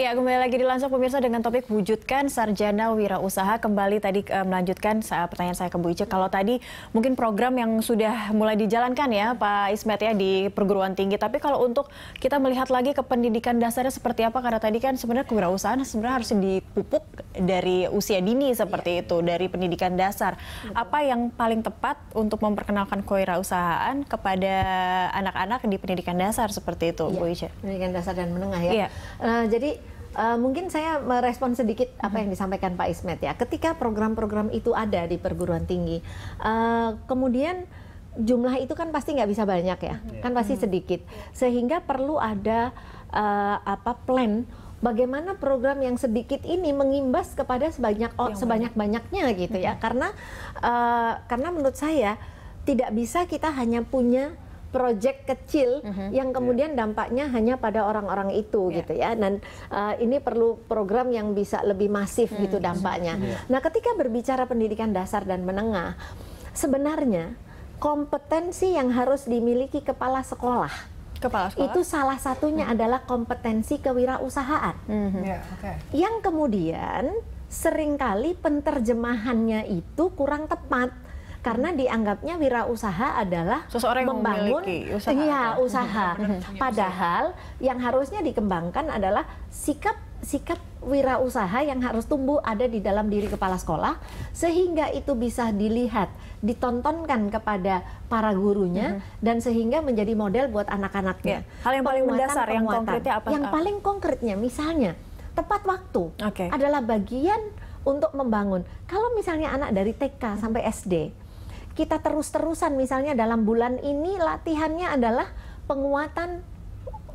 Ya, kembali lagi di Lansok Pemirsa dengan topik wujudkan sarjana wirausaha. Kembali tadi e, melanjutkan saya, pertanyaan saya ke Bu Ice. Kalau tadi mungkin program yang sudah mulai dijalankan ya Pak Ismet ya di perguruan tinggi. Tapi kalau untuk kita melihat lagi ke pendidikan dasarnya seperti apa? Karena tadi kan sebenarnya kewirausahaan sebenarnya harus dipupuk dari usia dini seperti itu, dari pendidikan dasar. Apa yang paling tepat untuk memperkenalkan kewirausahaan kepada anak-anak di pendidikan dasar seperti itu, ya, Bu Ice? Pendidikan dasar dan menengah ya. ya. Uh, jadi Uh, mungkin saya merespon sedikit apa yang disampaikan Pak Ismet ya. Ketika program-program itu ada di perguruan tinggi, uh, kemudian jumlah itu kan pasti nggak bisa banyak ya, iya. kan pasti hmm. sedikit. Sehingga perlu ada uh, apa plan bagaimana program yang sedikit ini mengimbas kepada sebanyak oh, sebanyak banyaknya gitu ya. Hmm. Karena uh, karena menurut saya tidak bisa kita hanya punya Proyek kecil mm-hmm. yang iya. kemudian yeah. dampaknya hanya pada orang-orang itu yeah. gitu ya dan uh, ini perlu program yang bisa lebih masif mm gitu mm-hmm. dampaknya. Yeah. Nah, ketika berbicara pendidikan dasar dan menengah sebenarnya kompetensi yang harus dimiliki kepala sekolah Kepala sekolah? Itu salah satunya hmm. adalah kompetensi kewirausahaan. Hmm. Yeah, okay. Yang kemudian seringkali penterjemahannya itu kurang tepat karena dianggapnya wirausaha adalah seseorang membangun usaha. Iya, iya, usaha. Padahal yang harusnya dikembangkan adalah sikap sikap wirausaha yang harus tumbuh ada di dalam diri kepala sekolah sehingga itu bisa dilihat, ditontonkan kepada para gurunya mm -hmm. dan sehingga menjadi model buat anak-anaknya. Yeah. Hal yang paling penguatan, mendasar penguatan. yang konkretnya apa? Yang ah. paling konkretnya misalnya tepat waktu okay. adalah bagian untuk membangun. Kalau misalnya anak dari TK sampai SD kita terus-terusan misalnya dalam bulan ini latihannya adalah penguatan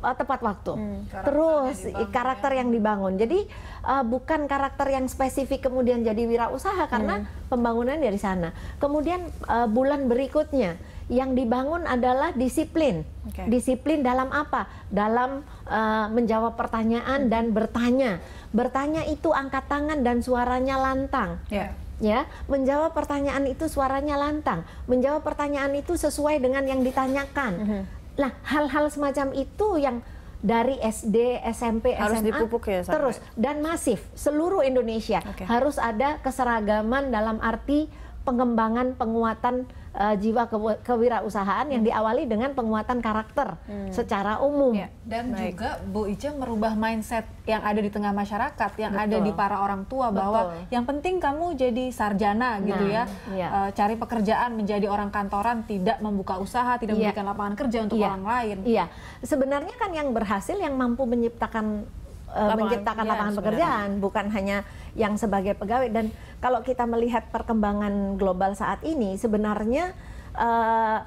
eh, tepat waktu. Hmm, karakter Terus yang karakter yang dibangun. Jadi uh, bukan karakter yang spesifik kemudian jadi wirausaha karena hmm. pembangunan dari sana. Kemudian uh, bulan berikutnya yang dibangun adalah disiplin. Okay. Disiplin dalam apa? Dalam uh, menjawab pertanyaan hmm. dan bertanya. Bertanya itu angkat tangan dan suaranya lantang. Yeah ya menjawab pertanyaan itu suaranya lantang menjawab pertanyaan itu sesuai dengan yang ditanyakan mm -hmm. nah hal-hal semacam itu yang dari SD SMP harus SMA dipupuk ya, terus dan masif seluruh Indonesia okay. harus ada keseragaman dalam arti pengembangan penguatan uh, jiwa ke kewirausahaan hmm. yang diawali dengan penguatan karakter hmm. secara umum. Ya, dan Baik. juga Bu Ica merubah mindset yang ada di tengah masyarakat, yang Betul. ada di para orang tua Betul. bahwa yang penting kamu jadi sarjana gitu nah, gitu ya, ya. E, cari pekerjaan menjadi orang kantoran, tidak membuka usaha, tidak ya. memberikan lapangan kerja untuk ya. orang lain. Iya, sebenarnya kan yang berhasil yang mampu menciptakan Eh, lapangan menciptakan iya, lapangan lapangan pekerjaan sebenarnya. bukan hanya yang sebagai pegawai dan kalau kita melihat perkembangan global saat ini sebenarnya uh,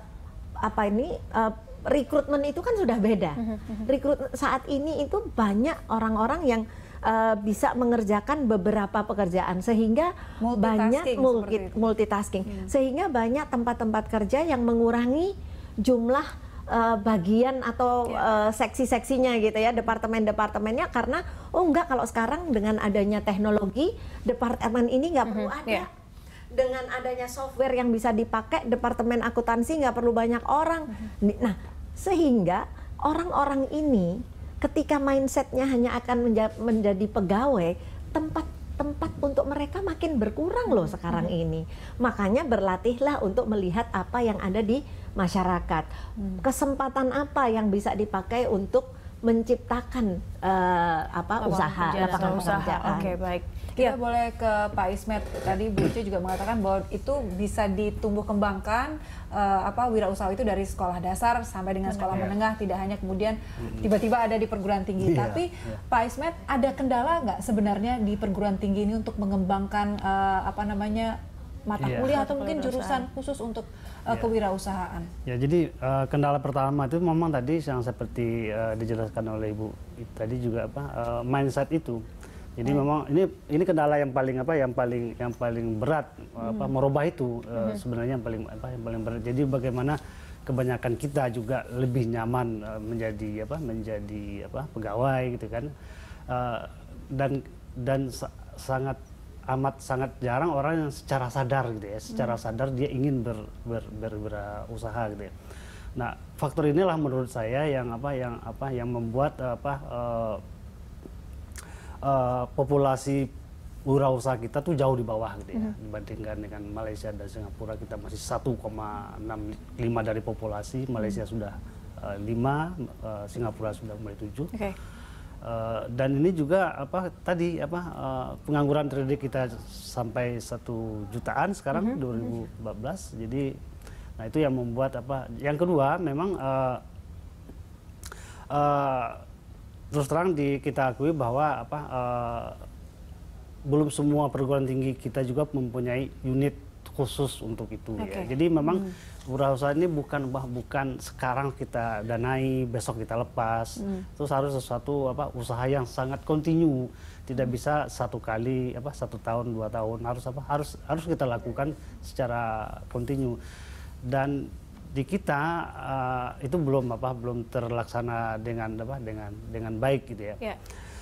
apa ini uh, rekrutmen itu kan sudah beda mhm, mhm. rekrut saat ini itu banyak orang-orang yang uh, bisa mengerjakan beberapa pekerjaan sehingga multitasking banyak multi, multitasking hmm. sehingga banyak tempat-tempat kerja yang mengurangi jumlah uh, bagian atau yeah. Ya. uh, seksi-seksinya gitu ya, departemen-departemennya karena oh enggak kalau sekarang dengan adanya teknologi departemen ini nggak mm -hmm. perlu ya. ada. Yeah dengan adanya software yang bisa dipakai departemen akuntansi nggak perlu banyak orang. Mhm. Nah, sehingga orang-orang ini ketika mindsetnya hanya akan menjadi pegawai, tempat tempat untuk mereka makin berkurang loh sekarang mm-hmm. ini. Makanya berlatihlah untuk melihat apa yang ada di masyarakat. Mm. Kesempatan apa yang bisa dipakai untuk menciptakan uh, apa lapangan usaha kerja, lapangan pekerjaan. Oke, okay, baik. Iya. Kita ya. boleh ke Pak Ismet tadi Bu Ice juga mengatakan bahwa itu bisa ditumbuh kembangkan uh, apa wirausaha itu dari sekolah dasar sampai dengan sekolah ya. menengah tidak hanya kemudian tiba-tiba ada di perguruan tinggi. Ya. Tapi ya. Pak Ismet ada kendala nggak sebenarnya di perguruan tinggi ini untuk mengembangkan uh, apa namanya mata yeah. kuliah atau mungkin jurusan khusus untuk uh, eh, yeah. kewirausahaan. Ya, jadi uh, kendala pertama itu memang tadi yang seperti uh, dijelaskan oleh Ibu tadi juga apa uh, mindset itu. Jadi hmm. memang ini ini kendala yang paling apa yang paling yang paling berat hmm. apa merubah itu uh, sebenarnya yang paling apa yang paling berat. Jadi bagaimana kebanyakan kita juga lebih nyaman uh, menjadi apa menjadi apa pegawai gitu kan. Uh, dan dan sa sangat amat sangat jarang orang yang secara sadar gitu ya, secara hmm. sadar dia ingin ber, ber, ber, berusaha gitu ya. Nah, faktor inilah menurut saya yang apa yang apa yang membuat apa uh, uh, populasi wirausaha kita tuh jauh di bawah gitu ya hmm. dibandingkan dengan Malaysia dan Singapura kita masih 1,65 dari populasi, Malaysia hmm. sudah uh, 5, uh, Singapura sudah mulai 7. Okay. Eh, dan ini juga apa tadi apa uh, pengangguran terjadi kita sampai satu jutaan sekarang mm -hmm. 2014 jadi nah itu yang membuat apa yang kedua memang uh, uh, terus terang di kita akui bahwa apa uh, belum semua perguruan tinggi kita juga mempunyai unit khusus untuk itu okay. ya jadi memang mm wirausaha ini bukan bah bukan sekarang kita danai besok kita lepas hmm. terus harus sesuatu apa usaha yang sangat kontinu tidak hmm. bisa satu kali apa satu tahun dua tahun harus apa harus harus kita lakukan secara kontinu dan di kita uh, itu belum apa belum terlaksana dengan apa dengan dengan baik gitu ya. ya.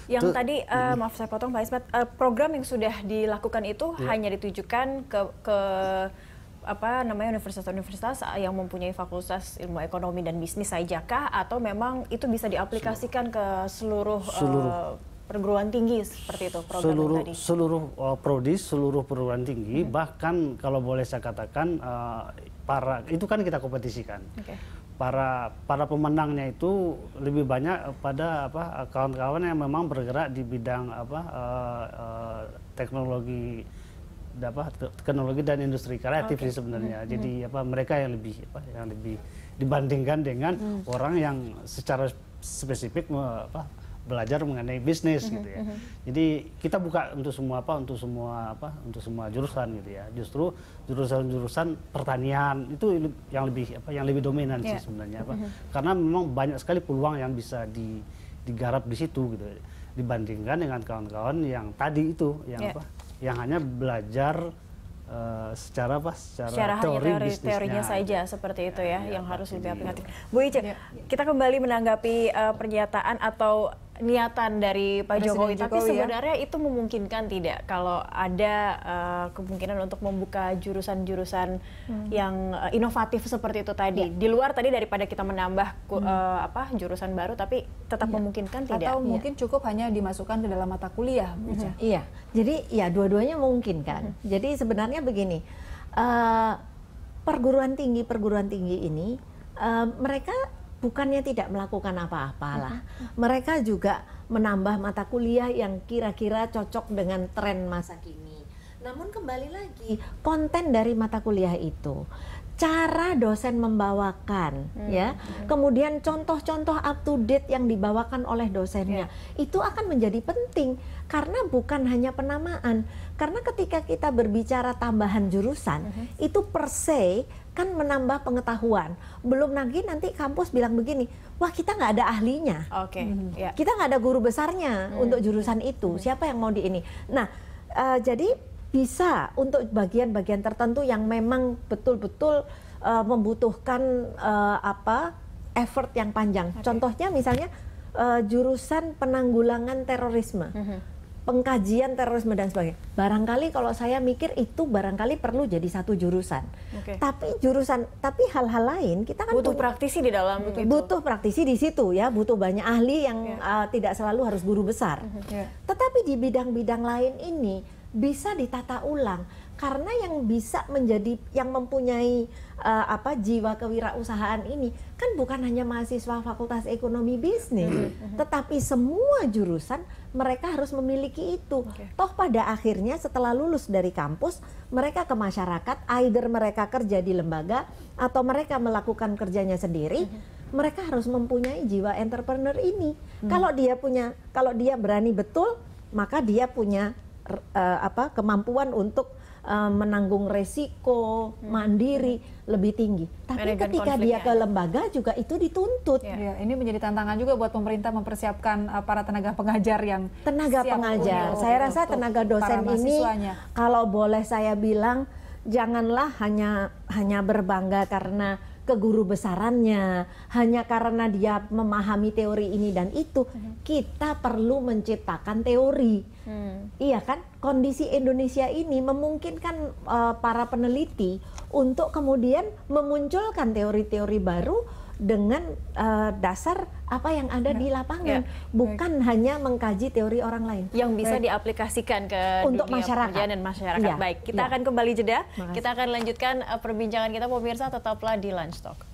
Yang itu, tadi uh, maaf saya potong Pak Ismet, uh, eh, program yang sudah dilakukan itu ya. hanya ditujukan ke ke apa namanya universitas-universitas yang mempunyai fakultas ilmu ekonomi dan bisnis sajakah atau memang itu bisa diaplikasikan ke seluruh, eh, seluruh. Uh, perguruan tinggi seperti itu program seluruh tadi. seluruh uh, prodi seluruh perguruan tinggi hmm. bahkan kalau boleh saya katakan uh, para itu kan kita kompetisikan okay. para para pemenangnya itu lebih banyak pada apa kawan-kawan yang memang bergerak di bidang apa uh, uh, teknologi apa teknologi dan industri kreatif okay. sih sebenarnya. Hmm. Jadi apa mereka yang lebih apa, yang lebih dibandingkan dengan hmm. orang yang secara spesifik apa, belajar mengenai bisnis -hmm. gitu ya. Mm-hmm. Jadi kita buka untuk semua apa untuk semua apa untuk semua jurusan gitu ya. Justru jurusan-jurusan pertanian itu yang lebih apa yang lebih dominan yeah. sih iya. sebenarnya apa. -hmm. Karena memang banyak sekali peluang yang bisa di digarap di situ gitu ya. dibandingkan dengan kawan-kawan yang tadi itu yang yeah. apa yang hanya belajar Uh, secara apa? Secara, secara teori, teori teorinya saja seperti itu ya, ya yang ya, harus lebih aplikatif. Bu Ice, ya. kita kembali menanggapi uh, pernyataan atau niatan dari Pak Jokowi, Jokowi tapi ya. sebenarnya ya? itu memungkinkan tidak kalau ada uh, kemungkinan untuk membuka jurusan-jurusan hmm. yang uh, inovatif seperti itu tadi ya. di luar tadi daripada kita menambah hmm. uh, apa jurusan baru tapi tetap ya. memungkinkan tidak atau iya. mungkin ya. cukup hanya dimasukkan ke dalam mata kuliah Bu hmm. iya jadi ya dua-duanya memungkinkan hmm. jadi sebenarnya begini uh, perguruan tinggi perguruan tinggi ini uh, mereka bukannya tidak melakukan apa-apa lah. Mereka juga menambah mata kuliah yang kira-kira cocok dengan tren masa kini. Namun kembali lagi, konten dari mata kuliah itu cara dosen membawakan hmm. ya hmm. kemudian contoh-contoh up to date yang dibawakan oleh dosennya yeah. itu akan menjadi penting karena bukan hanya penamaan karena ketika kita berbicara tambahan jurusan hmm. itu per se kan menambah pengetahuan. Belum lagi nanti kampus bilang begini, wah kita nggak ada ahlinya, okay. hmm. yeah. kita nggak ada guru besarnya hmm. untuk jurusan itu. Hmm. Siapa yang mau di ini? Nah, uh, jadi bisa untuk bagian-bagian tertentu yang memang betul-betul uh, membutuhkan uh, apa effort yang panjang. Okay. Contohnya misalnya uh, jurusan penanggulangan terorisme. Mm -hmm pengkajian terorisme dan sebagainya. Barangkali kalau saya mikir itu barangkali perlu jadi satu jurusan. Okay. Tapi jurusan, tapi hal-hal lain kita kan butuh praktisi di dalam. Butuh, hmm. itu. butuh praktisi di situ ya, butuh banyak ahli yang yeah. Iya. uh, tidak selalu harus guru besar. Mhm. yeah. Tetapi di bidang-bidang lain ini bisa ditata ulang karena yang bisa menjadi yang mempunyai uh, apa jiwa kewirausahaan ini kan bukan hanya mahasiswa Fakultas Ekonomi Bisnis mm-hmm. tetapi semua jurusan mereka harus memiliki itu okay. toh pada akhirnya setelah lulus dari kampus mereka ke masyarakat either mereka kerja di lembaga atau mereka melakukan kerjanya sendiri mm-hmm. mereka harus mempunyai jiwa entrepreneur ini hmm kalau dia punya kalau dia berani betul maka dia punya uh, apa kemampuan untuk uh, menanggung resiko hmm. mandiri hmm. lebih tinggi. Tapi ketika dia ya. ke lembaga juga itu dituntut. Ya. Ya, ini menjadi tantangan juga buat pemerintah mempersiapkan uh, para tenaga pengajar yang tenaga pengajar. Untuk, saya rasa tenaga dosen ini kalau boleh saya bilang janganlah hanya hanya berbangga karena ke guru besarannya, hanya karena dia memahami teori ini dan itu, hmm. kita perlu menciptakan teori. Hmm. Iya kan? Kondisi Indonesia ini memungkinkan uh, para peneliti untuk kemudian memunculkan teori-teori baru dengan uh, dasar apa yang ada nah, di lapangan, ya. bukan Baik. hanya mengkaji teori orang lain. Yang bisa Baik. diaplikasikan ke untuk dunia masyarakat dan masyarakat. Ya. Baik, kita ya. akan kembali jeda. Makasih. Kita akan lanjutkan eh, perbincangan kita pemirsa tetaplah di Lunch Talk.